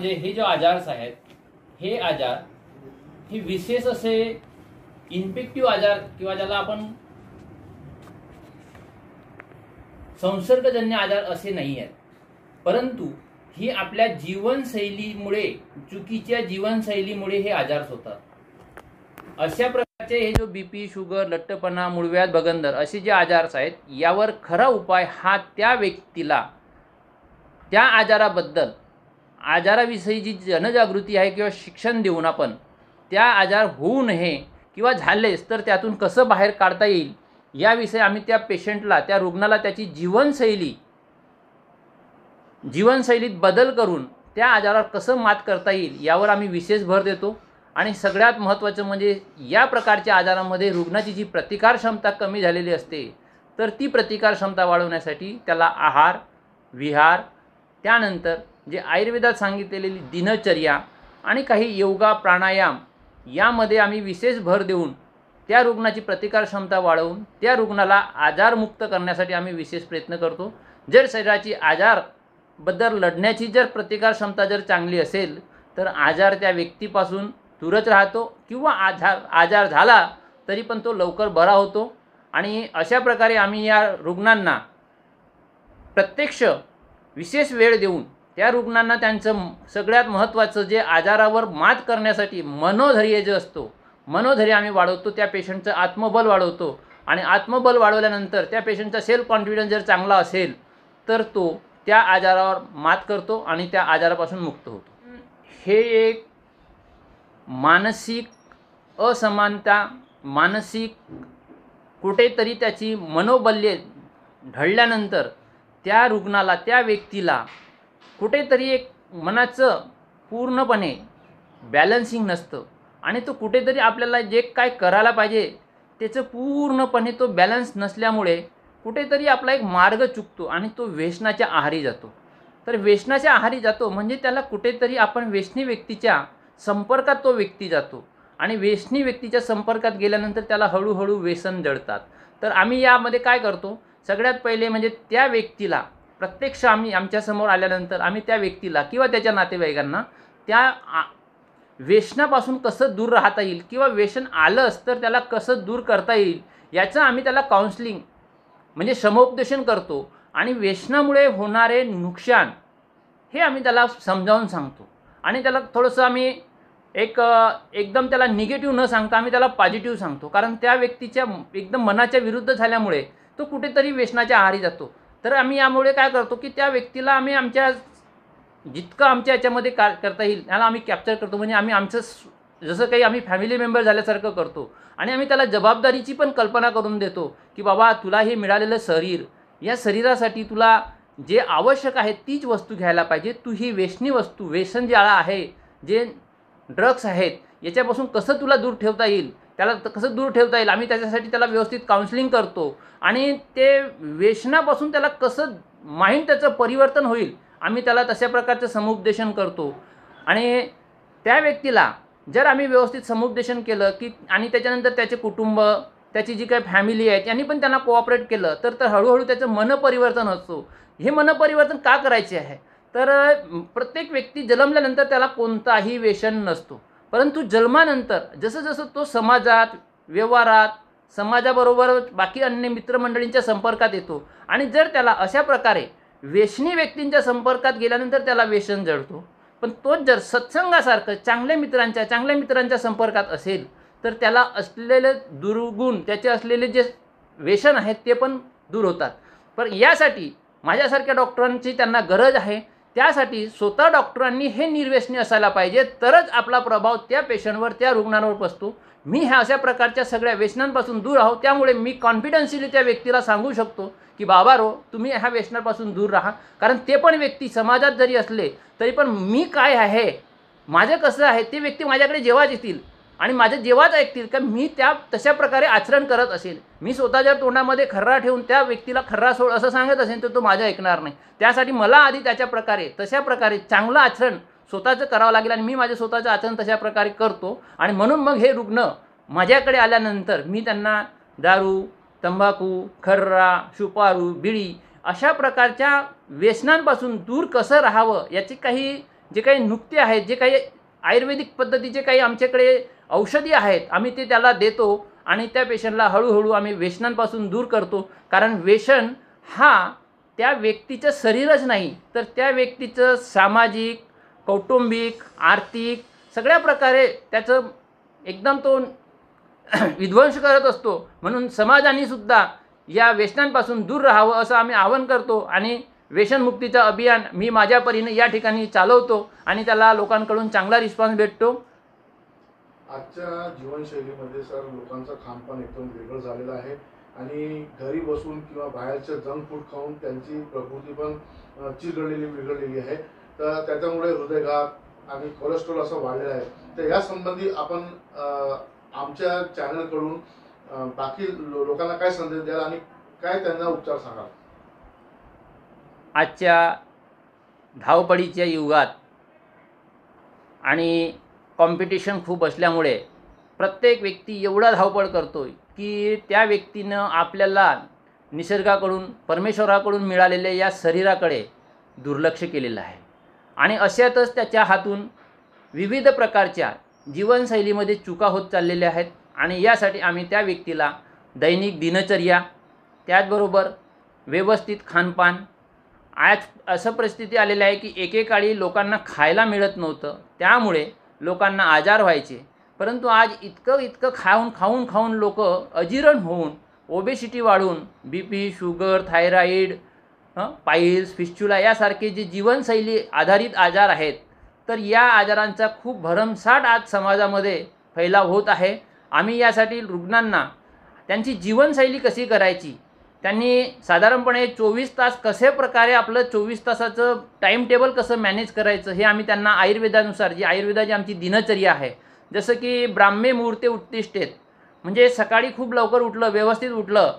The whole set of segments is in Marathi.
म्हणजे हे जे आजार्स आहेत हे आजार हे विशेष असे इन्फेक्टिव्ह आजार किंवा ज्याला आपण संसर्गजन्य आजार असे नाही आहेत परंतु ही आपल्या जीवनशैलीमुळे चुकीच्या जीवनशैलीमुळे हे आजार होतात अशा प्रकारचे हे जो बीपी शुगर लठ्ठपणा मुळव्याध भगंदर असे जे आजार्स आहेत यावर खरा उपाय हा त्या व्यक्तीला त्या आजाराबद्दल आजाराविषयी जी जनजागृती आहे किंवा शिक्षण देऊन आपण त्या आजार होऊ नये किंवा झालेच तर त्यातून कसं बाहेर काढता येईल याविषयी आम्ही त्या पेशंटला त्या रुग्णाला त्याची जीवनशैली जीवनशैलीत बदल करून त्या आजारावर कसं मात करता येईल यावर आम्ही विशेष भर देतो आणि सगळ्यात महत्त्वाचं म्हणजे या प्रकारच्या आजारामध्ये रुग्णाची जी प्रतिकार क्षमता कमी झालेली असते तर ती प्रतिकार क्षमता वाढवण्यासाठी त्याला आहार विहार त्यानंतर जे आयुर्वेदात सांगितलेली दिनचर्या आणि काही योगा प्राणायाम यामध्ये आम्ही विशेष भर देऊन त्या रुग्णाची प्रतिकारक्षमता वाढवून त्या रुग्णाला आजारमुक्त करण्यासाठी आम्ही विशेष प्रयत्न करतो जर शरीराची आजारबद्दल लढण्याची जर प्रतिकारक्षमता जर चांगली असेल तर आजार त्या व्यक्तीपासून दूरच राहतो किंवा आजार आजार झाला तरी पण तो लवकर बरा होतो आणि अशा प्रकारे आम्ही या रुग्णांना प्रत्यक्ष विशेष वेळ देऊन त्या रुग्णांना त्यांचं सगळ्यात महत्त्वाचं जे आजारावर मात करण्यासाठी मनोधैर्य जे असतो मनोधैर्य आम्ही वाढवतो त्या पेशंटचं आत्मबल वाढवतो आणि आत्मबल वाढवल्यानंतर त्या पेशंटचा सेल्फ कॉन्फिडन्स जर चांगला असेल तर तो त्या आजारावर मात करतो आणि त्या आजारापासून मुक्त होतो हे एक मानसिक असमानता मानसिक कुठेतरी त्याची मनोबल्ये ढळल्यानंतर त्या रुग्णाला त्या व्यक्तीला कुठेतरी एक मनाचं पूर्णपणे बॅलन्सिंग नसतं आणि तो कुठेतरी आपल्याला जे काय करायला पाहिजे त्याचं पूर्णपणे तो बॅलन्स नसल्यामुळे कुठेतरी आपला एक मार्ग चुकतो आणि तो व्यसनाच्या आहारी जातो तर व्यसनाच्या आहारी जातो म्हणजे त्याला कुठेतरी आपण व्यसनी व्यक्तीच्या संपर्कात तो व्यक्ती जातो आणि व्यसनी व्यक्तीच्या संपर्कात गेल्यानंतर त्याला हळूहळू व्यसन जळतात तर आम्ही यामध्ये काय करतो सगळ्यात पहिले म्हणजे त्या व्यक्तीला प्रत्यक्ष आम्ही आमच्यासमोर आल्यानंतर आम्ही त्या व्यक्तीला किंवा त्याच्या नातेवाईकांना त्या व्यसनापासून कसं दूर राहता येईल किंवा व्यसन आलंच तर त्याला कसं दूर करता येईल याचं आम्ही त्याला काउन्सलिंग म्हणजे समोपदेशन करतो आणि व्यसनामुळे होणारे नुकसान हे आम्ही त्याला समजावून सांगतो आणि त्याला थोडंसं आम्ही एक एकदम त्याला निगेटिव्ह न सांगता आम्ही त्याला पॉझिटिव्ह सांगतो कारण त्या व्यक्तीच्या एकदम मनाच्या विरुद्ध झाल्यामुळे तो कुठेतरी व्यसनाच्या आहारी जातो तर आम्ही यामुळे काय करतो की त्या व्यक्तीला आम्ही आमच्या जितकं आमच्या याच्यामध्ये का करता येईल त्याला आम्ही कॅप्चर करतो म्हणजे आम्ही आमचं जसं काही आम्ही फॅमिली मेंबर झाल्यासारखं करतो आणि आम्ही त्याला जबाबदारीची पण कल्पना करून देतो की बाबा तुला हे मिळालेलं शरीर या शरीरासाठी तुला जे आवश्यक आहे तीच वस्तू घ्यायला पाहिजे तू ही वेशनी वस्तू व्यसन ज्याला आहे जे ड्रग्स आहेत याच्यापासून कसं तुला दूर ठेवता येईल त्याला कसं दूर ठेवता येईल आम्ही त्याच्यासाठी त्याला व्यवस्थित काउन्सिलिंग करतो आणि ते व्यसनापासून त्याला कसं माइंड त्याचं परिवर्तन होईल आम्ही त्याला तशा प्रकारचं समुपदेशन करतो आणि त्या व्यक्तीला जर आम्ही व्यवस्थित समुपदेशन केलं की आणि त्याच्यानंतर त्याचे कुटुंब त्याची जी काही फॅमिली आहे त्यांनी पण त्यांना कोऑपरेट केलं तर तर हळूहळू त्याचं मनपरिवर्तन असतो हे मनपरिवर्तन का करायचे आहे तर प्रत्येक व्यक्ती जन्मल्यानंतर त्याला कोणताही व्यसन नसतो परंतु जन्मानंतर जसं जसं तो समाजात व्यवहारात समाजाबरोबर बाकी अन्य मित्रमंडळींच्या संपर्कात येतो आणि जर त्याला अशा प्रकारे व्यसनी व्यक्तींच्या संपर्कात गेल्यानंतर त्याला व्यसन जडतो पण तो जर सत्संगासारखं चांगल्या मित्रांच्या चांगल्या मित्रांच्या संपर्कात असेल तर त्याला असलेले दुर्गुण त्याचे असलेले जे व्यसन आहेत ते पण दूर होतात पण यासाठी माझ्यासारख्या डॉक्टरांची त्यांना गरज आहे त्यासाठी स्वतः डॉक्टरांनी हे निर्वेशनी असायला पाहिजे तरच आपला प्रभाव त्या पेशंटवर त्या रुग्णांवर बसतो मी ह्या अशा प्रकारच्या सगळ्या व्यसनांपासून दूर आहो त्यामुळे मी कॉन्फिडन्सिली त्या व्यक्तीला सांगू शकतो की बाबा रो तुम्ही ह्या व्यसनापासून दूर राहा कारण ते पण व्यक्ती समाजात जरी असले तरी पण मी काय आहे माझं कसं आहे ते व्यक्ती माझ्याकडे जेव्हाच येतील आणि माझे जेव्हाच ऐकतील का मी त्या तशा प्रकारे आचरण करत असेल मी स्वतःच्या तोंडामध्ये खर्रा ठेवून त्या व्यक्तीला खर्रा सोड असं सांगत असेल तर तो माझं ऐकणार नाही त्यासाठी मला आधी त्याच्या प्रकारे तशा प्रकारे चांगलं आचरण स्वतःचं करावं लागेल आणि मी माझे स्वतःचं आचरण तशा प्रकारे करतो आणि म्हणून मग हे रुग्ण माझ्याकडे आल्यानंतर मी त्यांना दारू तंबाखू खर्रा सुपारू बिळी अशा प्रकारच्या व्यसनांपासून दूर कसं राहावं याचे काही जे काही नुकते आहेत जे काही आयुर्वेदिक पद्धतीचे काही आमच्याकडे औषधी आहेत आम्ही ते त्याला देतो आणि त्या पेशंटला हळूहळू आम्ही व्यसनांपासून दूर करतो कारण व्यसन हा त्या व्यक्तीचं शरीरच नाही तर त्या व्यक्तीचं सामाजिक कौटुंबिक आर्थिक सगळ्या प्रकारे त्याचं एकदम तो विध्वंस करत असतो म्हणून समाजानेसुद्धा या व्यसनांपासून दूर राहावं असं आम्ही आवाहन करतो आणि व्यसनमुक्तीचं अभियान मी माझ्या परीने या ठिकाणी चालवतो आणि त्याला लोकांकडून चांगला रिस्पॉन्स भेटतो आजच्या जीवनशैलीमध्ये सर लोकांचं खानपान एकदम वेगळं झालेलं आहे आणि घरी बसून किंवा बाहेरचं जंक फूड खाऊन त्यांची प्रकृती पण चिरगडलेली बिघडलेली आहे तर त्याच्यामुळे हृदयघात आणि कोलेस्ट्रॉल असं वाढलेलं आहे तर या संबंधी आपण आमच्या चॅनलकडून बाकी लोकांना काय संदेश द्याल आणि काय त्यांना उपचार सांगाल आजच्या धावपळीच्या युगात आणि कॉम्पिटिशन खूप असल्यामुळे प्रत्येक व्यक्ती एवढा धावपळ करतो की त्या व्यक्तीनं आपल्याला निसर्गाकडून परमेश्वराकडून मिळालेल्या या शरीराकडे दुर्लक्ष केलेलं आहे आणि अशातच त्याच्या हातून विविध प्रकारच्या जीवनशैलीमध्ये चुका होत चाललेल्या आहेत आणि यासाठी आम्ही त्या व्यक्तीला दैनिक दिनचर्या त्याचबरोबर व्यवस्थित खानपान आज असं परिस्थिती आलेली आहे की एकेकाळी लोकांना खायला मिळत नव्हतं त्यामुळे लोकांना आजार व्हायचे परंतु आज इतकं इतकं खाऊन खाऊन खाऊन लोक अजिरण होऊन ओबेसिटी वाढून B P sugar thyroid piles fistula यासारखे जे जीवनशैली आधारित आजार आहेत तर या आजारांचा खूप भरमसाठ आज समाजामध्ये फैलाव होत आहे आम्ही यासाठी रुग्णांना त्यांची जीवनशैली कशी करायची त्यांनी साधारणपणे चोवीस तास कसे प्रकारे आपलं चोवीस तासाचं टाईम टेबल कसं मॅनेज करायचं हे आम्ही त्यांना आयुर्वेदानुसार जी आयुर्वेदाची आमची दिनचर्या आहे जसं की ब्राह्मे मुहूर्ते उत्तिष्ठेत म्हणजे सकाळी खूप लवकर उठलं व्यवस्थित उठलं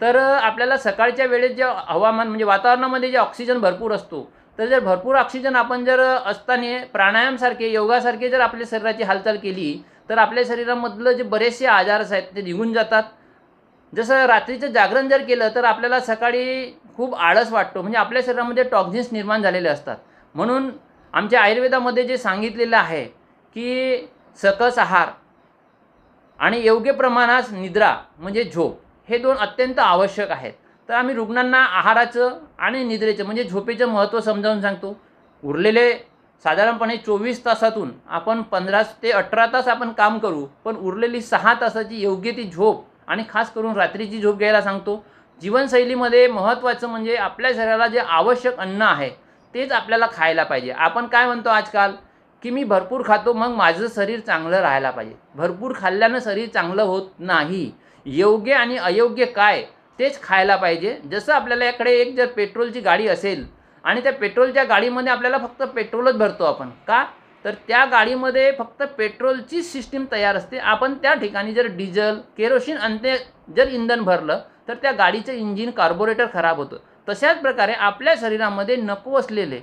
तर आपल्याला सकाळच्या वेळेत जे हवामान म्हणजे वातावरणामध्ये जे ऑक्सिजन भरपूर असतो तर जर भरपूर ऑक्सिजन आपण जर असताना प्राणायामसारखे योगासारखे जर आपल्या शरीराची हालचाल केली तर आपल्या शरीरामधलं जे बरेचसे आजार आहेत ते निघून जातात जसं रात्रीचं जागरण जर केलं तर आपल्याला सकाळी खूप आळस वाटतो म्हणजे आपल्या शरीरामध्ये टॉक्झिन्स निर्माण झालेले असतात म्हणून आमच्या आयुर्वेदामध्ये जे सांगितलेलं आहे की सकस आहार आणि योग्य प्रमाणात निद्रा म्हणजे झोप हे दोन अत्यंत आवश्यक आहेत तर आम्ही रुग्णांना आहाराचं आणि निद्रेचं म्हणजे झोपेचं महत्त्व समजावून सांगतो उरलेले साधारणपणे चोवीस तासातून आपण पंधरा ते अठरा तास आपण काम करू पण उरलेली सहा तासाची योग्य ती झोप आणि खास करून रात्रीची झोप घ्यायला सांगतो जीवनशैलीमध्ये महत्त्वाचं म्हणजे आपल्या शरीराला जे आवश्यक अन्न आहे तेच आपल्याला खायला पाहिजे आपण काय म्हणतो आजकाल की मी भरपूर खातो मग माझं शरीर चांगलं राहायला पाहिजे भरपूर खाल्ल्यानं शरीर चांगलं होत नाही योग्य आणि अयोग्य काय तेच खायला पाहिजे जसं आपल्याला याकडे एक जर पेट्रोलची गाडी असेल आणि त्या पेट्रोलच्या गाडीमध्ये आपल्याला फक्त पेट्रोलच भरतो आपण का तर त्या गाडीमध्ये फक्त पेट्रोलची सिस्टीम तयार असते आपण त्या ठिकाणी जर डिझेल केरोसिन आणि जर इंधन भरलं तर त्या गाडीचं इंजिन कार्बोरेटर खराब होतं तशाच प्रकारे आपल्या शरीरामध्ये नको असलेले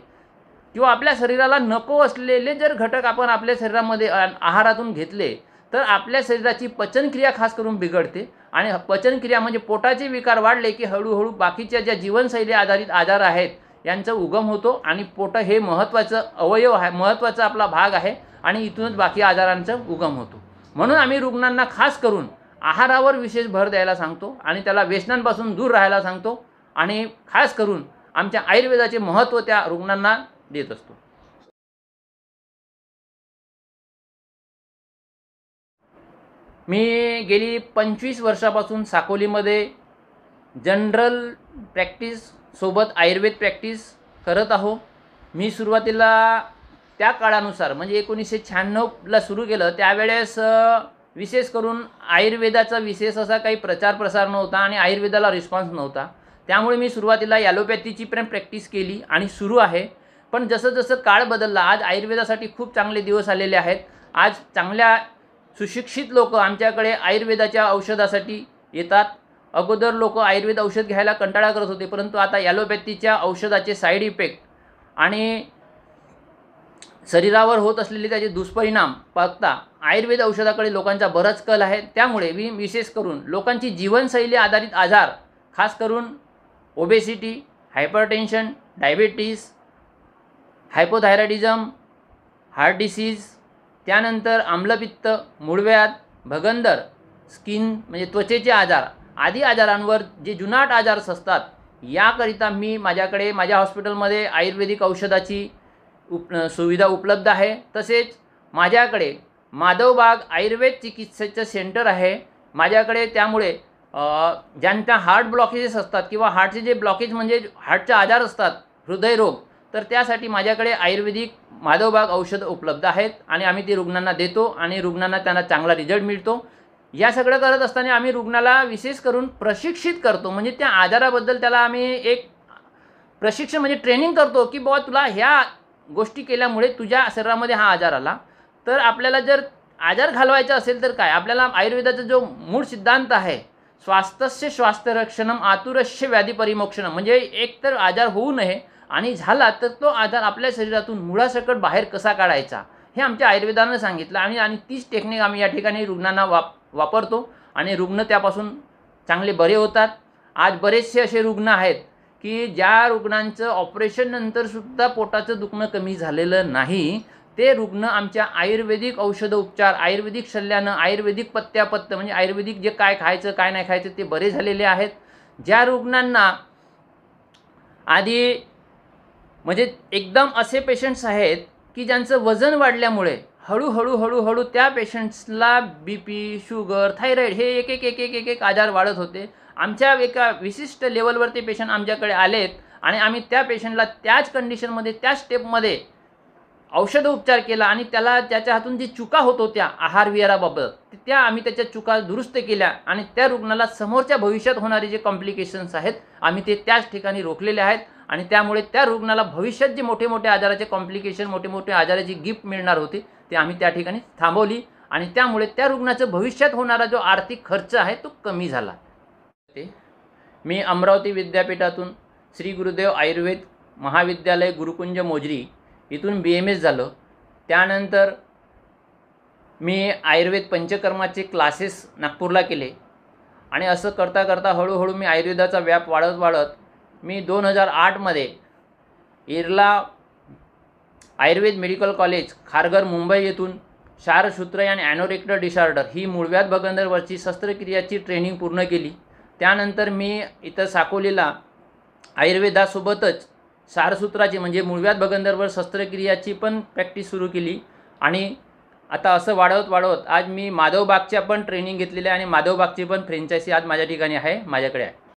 किंवा आपल्या शरीराला नको असलेले जर घटक आपण आपल्या शरीरामध्ये आहारातून घेतले तर आपल्या शरीराची पचनक्रिया खास करून बिघडते आणि पचनक्रिया म्हणजे पोटाचे विकार वाढले की हळूहळू बाकीच्या ज्या जीवनशैली आधारित आजार आहेत यांचा उगम होतो आणि पोट हे महत्त्वाचं अवयव आहे महत्त्वाचा आपला भाग आहे आणि इथूनच बाकी आजारांचं उगम होतो म्हणून आम्ही रुग्णांना खास करून आहारावर विशेष भर द्यायला सांगतो आणि त्याला व्यसनांपासून दूर राहायला सांगतो आणि खास करून आमच्या आयुर्वेदाचे महत्त्व त्या रुग्णांना देत असतो मी गेली पंचवीस वर्षापासून साकोलीमध्ये जनरल प्रॅक्टिस सोबत आयुर्वेद प्रॅक्टिस करत आहो मी सुरुवातीला त्या काळानुसार म्हणजे एकोणीसशे शहाण्णवला सुरू केलं त्यावेळेस विशेष करून आयुर्वेदाचा विशेष असा काही प्रचार प्रसार नव्हता आणि आयुर्वेदाला रिस्पॉन्स नव्हता त्यामुळे मी सुरुवातीला ॲलोपॅथीची पण प्रॅक्टिस केली आणि सुरू आहे पण जसं जसं काळ बदलला आज आयुर्वेदासाठी खूप चांगले दिवस आलेले आहेत आज चांगल्या सुशिक्षित लोक आमच्याकडे आयुर्वेदाच्या औषधासाठी येतात अगोदर लोक आयुर्वेद औषध घ्यायला कंटाळा करत होते परंतु आता ॲलोपॅथीच्या औषधाचे साईड इफेक्ट आणि शरीरावर होत असलेले त्याचे दुष्परिणाम पाहता आयुर्वेद औषधाकडे लोकांचा बराच कल आहे त्यामुळे मी विशेष करून लोकांची जीवनशैली आधारित आजार खास करून obesity hypertension diabetes hypothyroidism heart disease त्यानंतर आम्लपित्त मूळव्याध भगंदर स्किन म्हणजे त्वचेचे आजार आदी आजारांवर जे जुनाट आजार असतात याकरिता मी माझ्याकडे माझ्या हॉस्पिटलमध्ये आयुर्वेदिक औषधाची उप सुविधा उपलब्ध आहे तसेच माझ्याकडे माधवबाग आयुर्वेद चिकित्सेचं सेंटर आहे माझ्याकडे त्यामुळे ज्यांच्या हार्ट ब्लॉकेजेस असतात किंवा हार्टचे जे ब्लॉकेज म्हणजे हार्टचे आजार असतात हृदयरोग तर त्यासाठी माझ्याकडे आयुर्वेदिक माधवबाग औषधं उपलब्ध आहेत आणि आम्ही ती रुग्णांना देतो आणि रुग्णांना त्यांना चांगला रिझल्ट मिळतो या सगळं करत असताना आम्ही रुग्णाला विशेष करून प्रशिक्षित करतो म्हणजे त्या आजाराबद्दल त्याला आम्ही एक प्रशिक्षण म्हणजे ट्रेनिंग करतो की बाबा तुला ह्या गोष्टी केल्यामुळे तुझ्या शरीरामध्ये हा आजार आला तर आपल्याला जर आजार घालवायचा असेल तर काय आपल्याला आयुर्वेदाचा जो मूळ सिद्धांत आहे स्वास्थ्यस्य स्वास्थ्यरक्षणम आतुरस्य परिमोक्षणम म्हणजे एकतर आजार होऊ नये आणि झाला तर तो आजार आपल्या शरीरातून मुळासकट बाहेर कसा काढायचा हे आमच्या आयुर्वेदानं सांगितलं आणि आणि तीच टेक्निक आम्ही या ठिकाणी रुग्णांना वाप वापरतो आणि रुग्ण त्यापासून चांगले बरे होतात आज बरेचसे असे रुग्ण आहेत की ज्या रुग्णांचं ऑपरेशन नंतरसुद्धा पोटाचं दुखणं कमी झालेलं नाही ते रुग्ण आमच्या आयुर्वेदिक औषध उपचार आयुर्वेदिक सल्ल्यानं आयुर्वेदिक पत्त्यापत्त म्हणजे आयुर्वेदिक जे काय खायचं काय नाही खायचं ते बरे झालेले आहेत ज्या रुग्णांना आधी म्हणजे एकदम असे पेशंट्स आहेत की ज्यांचं वजन वाढल्यामुळे हळूहळू हळूहळू त्या पेशंट्सला बी पी शुगर थायरॉईड हे एक एक एक एक एक एक आजार वाढत होते आमच्या एका विशिष्ट लेवलवरती पेशंट आमच्याकडे आलेत आणि आम्ही त्या पेशंटला त्याच कंडिशनमध्ये त्याच स्टेपमध्ये औषध उपचार केला आणि त्याला त्याच्या हातून जी चुका होत होत्या आहार विहाराबाबत त्या आम्ही त्याच्या चुका दुरुस्त केल्या आणि त्या रुग्णाला समोरच्या भविष्यात होणारे जे कॉम्प्लिकेशन्स आहेत आम्ही ते त्याच ठिकाणी रोखलेले आहेत आणि त्यामुळे त्या रुग्णाला भविष्यात जे मोठे मोठे आजाराचे कॉम्प्लिकेशन मोठे मोठे आजाराची गिफ्ट मिळणार होती ते आम्ही त्या ठिकाणी थांबवली आणि त्यामुळे त्या रुग्णाचं भविष्यात होणारा जो आर्थिक खर्च आहे तो कमी झाला ते मी अमरावती विद्यापीठातून श्री गुरुदेव आयुर्वेद महाविद्यालय गुरुकुंज मोजरी इथून बी एम एस झालं त्यानंतर मी आयुर्वेद पंचकर्माचे क्लासेस नागपूरला केले आणि असं करता करता हळूहळू मी आयुर्वेदाचा व्याप वाढत वाढत मी दोन हजार आठमध्ये इरला आयुर्वेद मेडिकल कॉलेज खारघर मुंबई येथून शारसूत्र आणि ॲनोरेक्टर डिसऑर्डर ही मूळव्याध भगंदरवरची शस्त्रक्रियाची ट्रेनिंग पूर्ण केली त्यानंतर मी इथं साकोलीला आयुर्वेदासोबतच सारसूत्राची म्हणजे मूळव्याध भगंदरवर शस्त्रक्रियाची पण प्रॅक्टिस सुरू केली आणि आता असं वाढवत वाढवत आज मी माधवबागच्या पण ट्रेनिंग घेतलेली आहे आणि माधवबागची पण फ्रेंचायसी आज माझ्या ठिकाणी आहे माझ्याकडे आहे